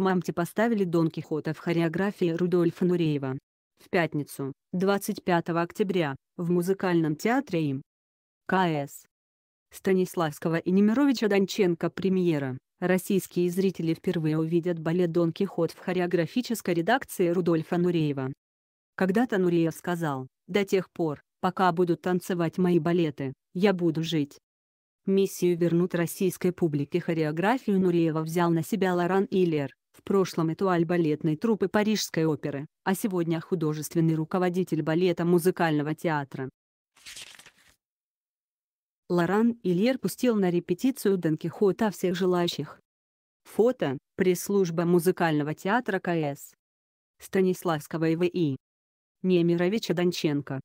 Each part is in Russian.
Мамте поставили Дон Кихота в хореографии Рудольфа Нуреева. В пятницу, 25 октября, в музыкальном театре им. КС. Станиславского и Немировича Донченко премьера. Российские зрители впервые увидят балет «Дон Кихот» в хореографической редакции Рудольфа Нуреева. Когда-то Нуреев сказал, «До тех пор, пока будут танцевать мои балеты, я буду жить». Миссию вернуть российской публике хореографию Нуреева взял на себя Лоран Иллер. В прошлом Этуаль балетной труппы Парижской оперы, а сегодня художественный руководитель балета музыкального театра. Лоран Ильер пустил на репетицию Дон Кихота всех желающих. Фото, пресс-служба музыкального театра КС. Станиславского и В.И. Немировича Донченко.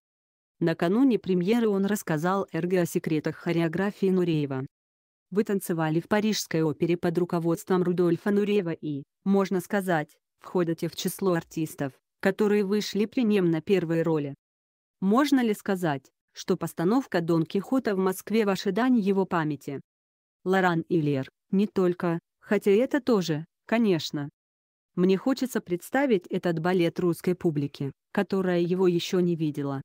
Накануне премьеры он рассказал РГ о секретах хореографии Нуреева. Вы танцевали в Парижской опере под руководством Рудольфа Нуреева и, можно сказать, входите в число артистов, которые вышли при нем на первые роли. Можно ли сказать, что постановка Дон Кихота в Москве – ваша дань его памяти? Лоран и Лер, не только, хотя это тоже, конечно. Мне хочется представить этот балет русской публике, которая его еще не видела.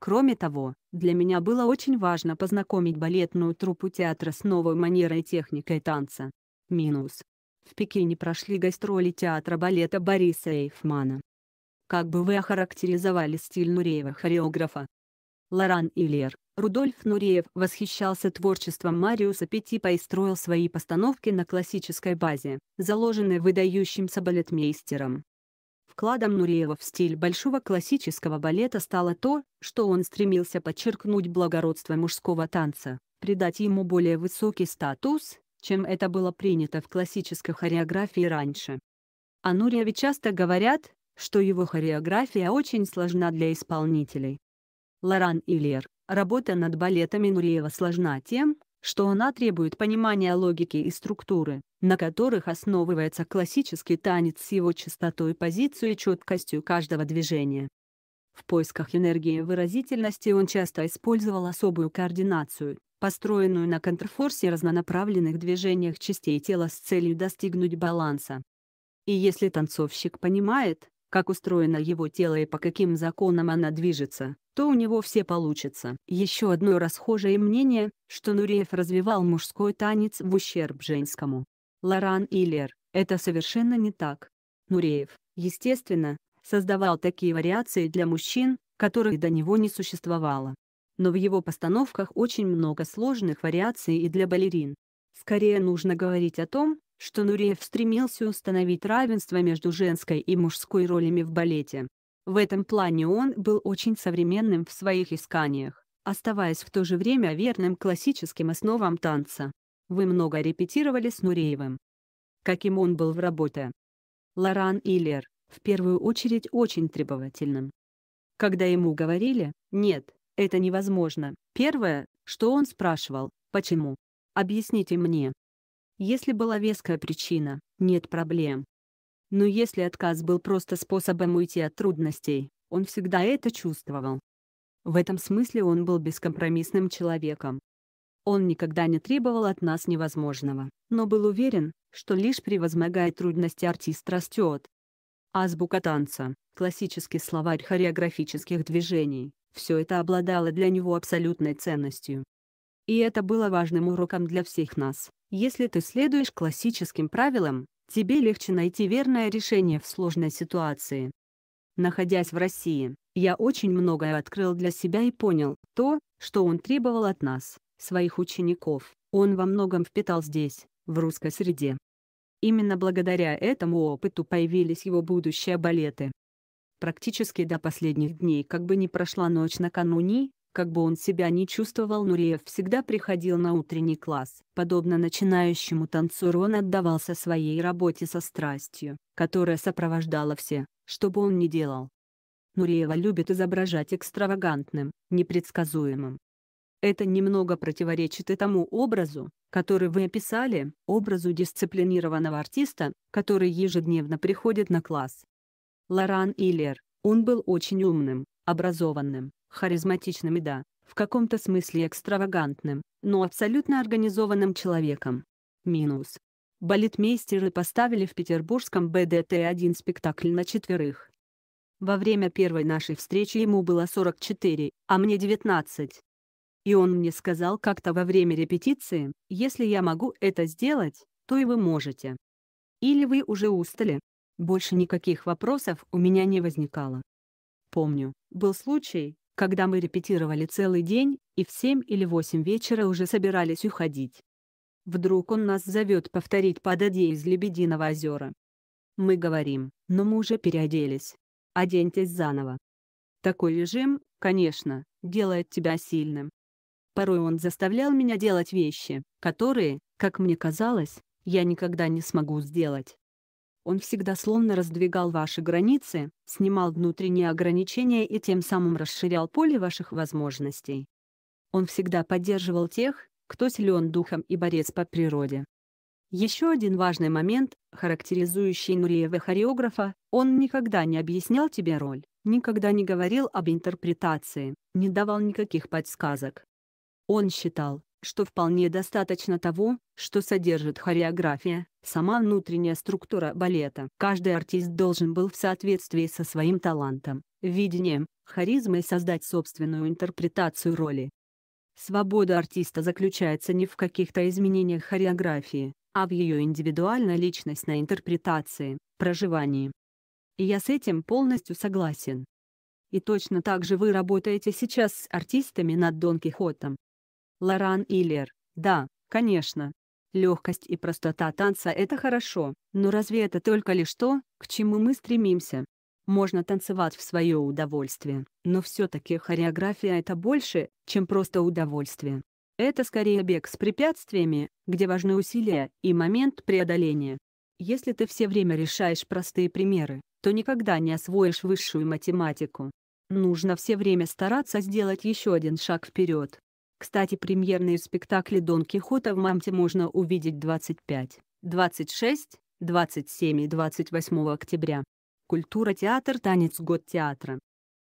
Кроме того, для меня было очень важно познакомить балетную труппу театра с новой манерой и техникой танца. Минус. В Пекине прошли гастроли театра балета Бориса Эйфмана. Как бы вы охарактеризовали стиль Нуреева-хореографа? Лоран Иллер, Рудольф Нуреев восхищался творчеством Мариуса Петипа и строил свои постановки на классической базе, заложенной выдающимся балетмейстером вкладом Нуреева в стиль большого классического балета стало то, что он стремился подчеркнуть благородство мужского танца, придать ему более высокий статус, чем это было принято в классической хореографии раньше. О Нуриеве часто говорят, что его хореография очень сложна для исполнителей. Лоран Иллер. работа над балетами Нуриева сложна тем, что она требует понимания логики и структуры, на которых основывается классический танец с его частотой позиции и четкостью каждого движения. В поисках энергии и выразительности он часто использовал особую координацию, построенную на контрфорсе разнонаправленных движениях частей тела с целью достигнуть баланса. И если танцовщик понимает, как устроено его тело и по каким законам она движется, то у него все получится. Еще одно расхожее мнение, что Нуреев развивал мужской танец в ущерб женскому. Лоран Иллер, это совершенно не так. Нуреев, естественно, создавал такие вариации для мужчин, которых до него не существовало. Но в его постановках очень много сложных вариаций и для балерин. Скорее нужно говорить о том, что Нуреев стремился установить равенство между женской и мужской ролями в балете. В этом плане он был очень современным в своих исканиях, оставаясь в то же время верным классическим основам танца. Вы много репетировали с Нуреевым. Каким он был в работе? Лоран Иллер, в первую очередь очень требовательным. Когда ему говорили «нет, это невозможно», первое, что он спрашивал «почему?» «Объясните мне». Если была веская причина, нет проблем. Но если отказ был просто способом уйти от трудностей, он всегда это чувствовал. В этом смысле он был бескомпромиссным человеком. Он никогда не требовал от нас невозможного, но был уверен, что лишь превозмогая трудности артист растет. Азбука танца, классический словарь хореографических движений, все это обладало для него абсолютной ценностью. И это было важным уроком для всех нас. Если ты следуешь классическим правилам, тебе легче найти верное решение в сложной ситуации. Находясь в России, я очень многое открыл для себя и понял, то, что он требовал от нас, своих учеников, он во многом впитал здесь, в русской среде. Именно благодаря этому опыту появились его будущие балеты. Практически до последних дней как бы не прошла ночь накануне, как бы он себя не чувствовал, Нуриев всегда приходил на утренний класс. Подобно начинающему танцору он отдавался своей работе со страстью, которая сопровождала все, что бы он ни делал. Нуреева любит изображать экстравагантным, непредсказуемым. Это немного противоречит и тому образу, который вы описали, образу дисциплинированного артиста, который ежедневно приходит на класс. Лоран Иллер, он был очень умным, образованным, харизматичным и да, в каком-то смысле экстравагантным, но абсолютно организованным человеком. Минус. Балетмейстеры поставили в петербургском БДТ один спектакль на четверых. Во время первой нашей встречи ему было 44, а мне 19. И он мне сказал как-то во время репетиции, если я могу это сделать, то и вы можете. Или вы уже устали? Больше никаких вопросов у меня не возникало. Помню, был случай, когда мы репетировали целый день, и в семь или восемь вечера уже собирались уходить. Вдруг он нас зовет повторить по Ададе из Лебединого озера. Мы говорим, но мы уже переоделись. Оденьтесь заново. Такой режим, конечно, делает тебя сильным. Порой он заставлял меня делать вещи, которые, как мне казалось, я никогда не смогу сделать. Он всегда словно раздвигал ваши границы, снимал внутренние ограничения и тем самым расширял поле ваших возможностей. Он всегда поддерживал тех, кто силен духом и борец по природе. Еще один важный момент, характеризующий Нуриева хореографа, он никогда не объяснял тебе роль, никогда не говорил об интерпретации, не давал никаких подсказок. Он считал, что вполне достаточно того, что содержит хореография, сама внутренняя структура балета. Каждый артист должен был в соответствии со своим талантом, видением, харизмой создать собственную интерпретацию роли. Свобода артиста заключается не в каких-то изменениях хореографии, а в ее индивидуальной личностной интерпретации, проживании. И я с этим полностью согласен. И точно так же вы работаете сейчас с артистами над Дон Кихотом. Лоран Иллер, да, конечно, Легкость и простота танца – это хорошо, но разве это только лишь то, к чему мы стремимся? Можно танцевать в свое удовольствие, но все-таки хореография – это больше, чем просто удовольствие. Это скорее бег с препятствиями, где важны усилия и момент преодоления. Если ты все время решаешь простые примеры, то никогда не освоишь высшую математику. Нужно все время стараться сделать еще один шаг вперед, кстати, премьерные спектакли Дон Кихота в Мамте можно увидеть 25, 26, 27 и 28 октября. Культура театр, танец год театра.